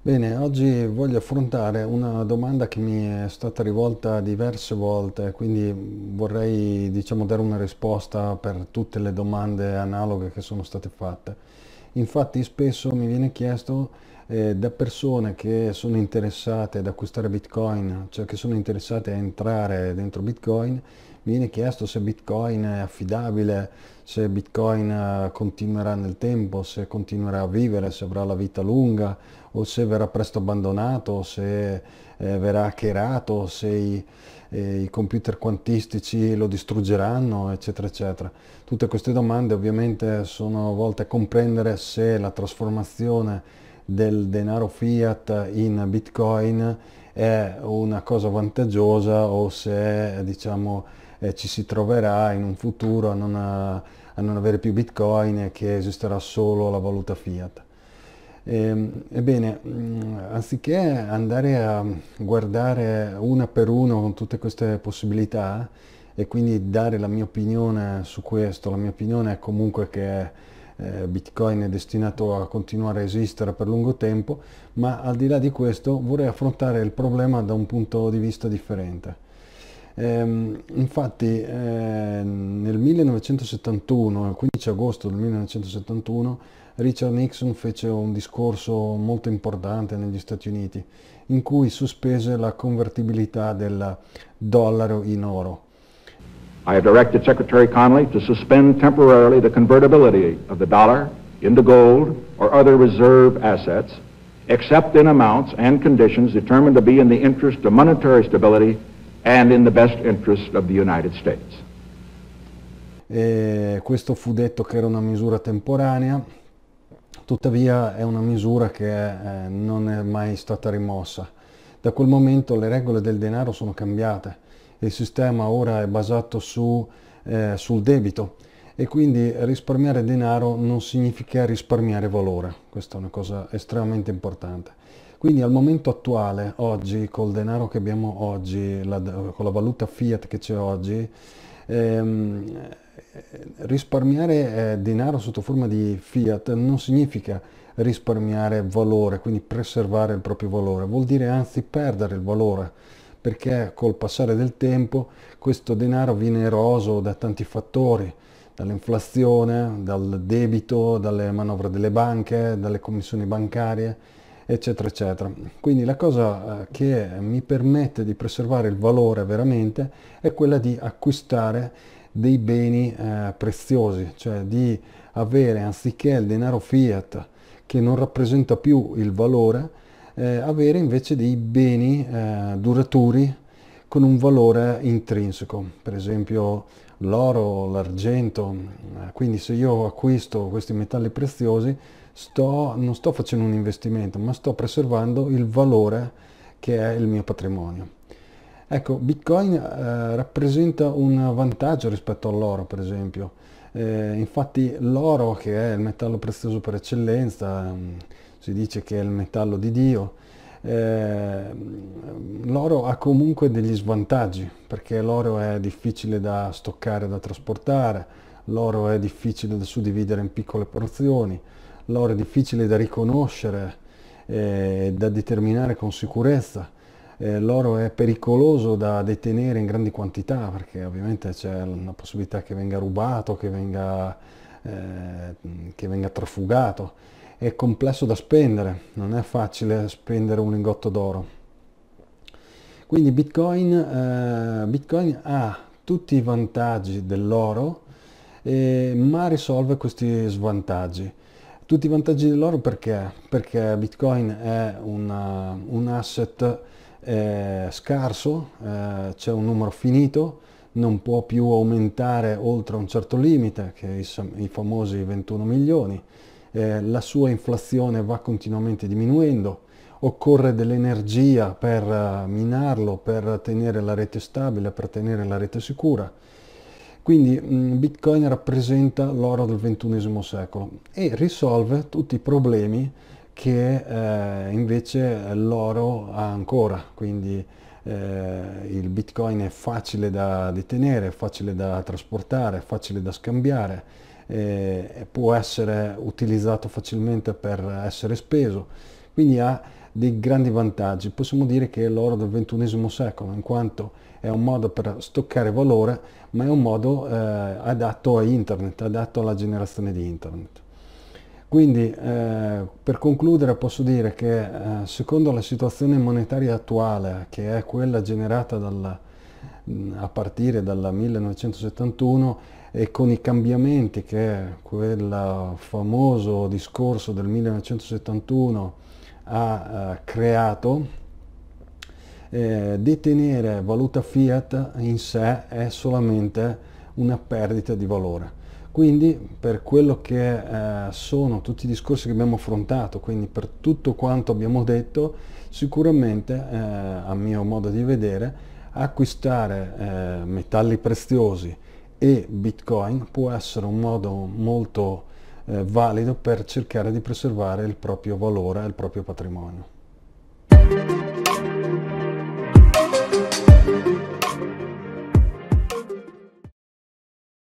Bene, oggi voglio affrontare una domanda che mi è stata rivolta diverse volte, quindi vorrei diciamo, dare una risposta per tutte le domande analoghe che sono state fatte. Infatti spesso mi viene chiesto eh, da persone che sono interessate ad acquistare Bitcoin, cioè che sono interessate a entrare dentro Bitcoin, mi viene chiesto se Bitcoin è affidabile, se Bitcoin eh, continuerà nel tempo, se continuerà a vivere, se avrà la vita lunga o se verrà presto abbandonato, se eh, verrà hackerato, se i, eh, i, computer quantistici lo distruggeranno, eccetera, eccetera. Tutte queste domande ovviamente sono volte a comprendere se la trasformazione del denaro fiat in bitcoin è una cosa vantaggiosa o se diciamo eh, ci si troverà in un futuro a non, a, a non avere più bitcoin e che esisterà solo la valuta fiat. Ehm, ebbene, mm, anziché andare a guardare una per una con tutte queste possibilità eh, e quindi dare la mia opinione su questo, la mia opinione è comunque che eh, Bitcoin è destinato a continuare a esistere per lungo tempo, ma al di là di questo vorrei affrontare il problema da un punto di vista differente. Ehm, infatti eh, nel 1971, il 15 agosto del 1971, Richard Nixon fece un discorso molto importante negli Stati Uniti in cui sospese la convertibilità del dollaro in oro i have directed Secretary Connolly to suspend temporarily the convertibility of the dollar into gold or other reserve assets, except in amounts and conditions determined to be in the interest of monetary stability and in the best interest of the United States. E questo fu detto che era una misura temporanea, tuttavia è una misura che eh, non è mai stata rimossa. Da quel momento le regole del denaro sono cambiate il sistema ora è basato su, eh, sul debito e quindi risparmiare denaro non significa risparmiare valore, questa è una cosa estremamente importante. Quindi al momento attuale, oggi, col denaro che abbiamo oggi, la, con la valuta fiat che c'è oggi, ehm, risparmiare eh, denaro sotto forma di fiat non significa risparmiare valore, quindi preservare il proprio valore, vuol dire anzi perdere il valore perché col passare del tempo questo denaro viene eroso da tanti fattori, dall'inflazione, dal debito, dalle manovre delle banche, dalle commissioni bancarie, eccetera, eccetera. Quindi la cosa eh, che mi permette di preservare il valore veramente è quella di acquistare dei beni eh, preziosi, cioè di avere anziché il denaro fiat che non rappresenta più il valore, eh, avere invece dei beni eh, duraturi con un valore intrinseco, per esempio l'oro, l'argento, eh, quindi se io acquisto questi metalli preziosi sto, non sto facendo un investimento, ma sto preservando il valore che è il mio patrimonio. Ecco, Bitcoin eh, rappresenta un vantaggio rispetto all'oro, per esempio. Eh, infatti l'oro, che è il metallo prezioso per eccellenza, si dice che è il metallo di Dio, eh, l'oro ha comunque degli svantaggi perché l'oro è difficile da stoccare, da trasportare, l'oro è difficile da suddividere in piccole porzioni, l'oro è difficile da riconoscere, eh, da determinare con sicurezza. Eh, l'oro è pericoloso da detenere in grandi quantità perché ovviamente c'è la possibilità che venga rubato, che venga, eh, che venga trafugato è complesso da spendere, non è facile spendere un lingotto d'oro. Quindi Bitcoin, eh, Bitcoin ha tutti i vantaggi dell'oro, eh, ma risolve questi svantaggi. Tutti i vantaggi dell'oro perché? Perché Bitcoin è una, un asset eh, scarso, eh, c'è un numero finito, non può più aumentare oltre un certo limite, che è i, i famosi 21 milioni eh, la sua inflazione va continuamente diminuendo, occorre dell'energia per eh, minarlo, per tenere la rete stabile, per tenere la rete sicura. Quindi mm, Bitcoin rappresenta l'oro del XXI secolo e risolve tutti i problemi che eh, invece l'oro ha ancora. Quindi eh, il Bitcoin è facile da detenere, facile da trasportare, facile da scambiare eh, può essere utilizzato facilmente per essere speso, quindi ha dei grandi vantaggi. Possiamo dire che è l'oro del XXI secolo, in quanto è un modo per stoccare valore, ma è un modo eh, adatto a internet, adatto alla generazione di internet. Quindi eh, per concludere posso dire che eh, secondo la situazione monetaria attuale, che è quella generata dal, a partire dal 1971 e con i cambiamenti che quel famoso discorso del 1971 ha eh, creato, eh, detenere valuta fiat in sé è solamente una perdita di valore. Quindi per quello che eh, sono tutti i discorsi che abbiamo affrontato, quindi per tutto quanto abbiamo detto, sicuramente eh, a mio modo di vedere acquistare eh, metalli preziosi e bitcoin può essere un modo molto eh, valido per cercare di preservare il proprio valore e il proprio patrimonio.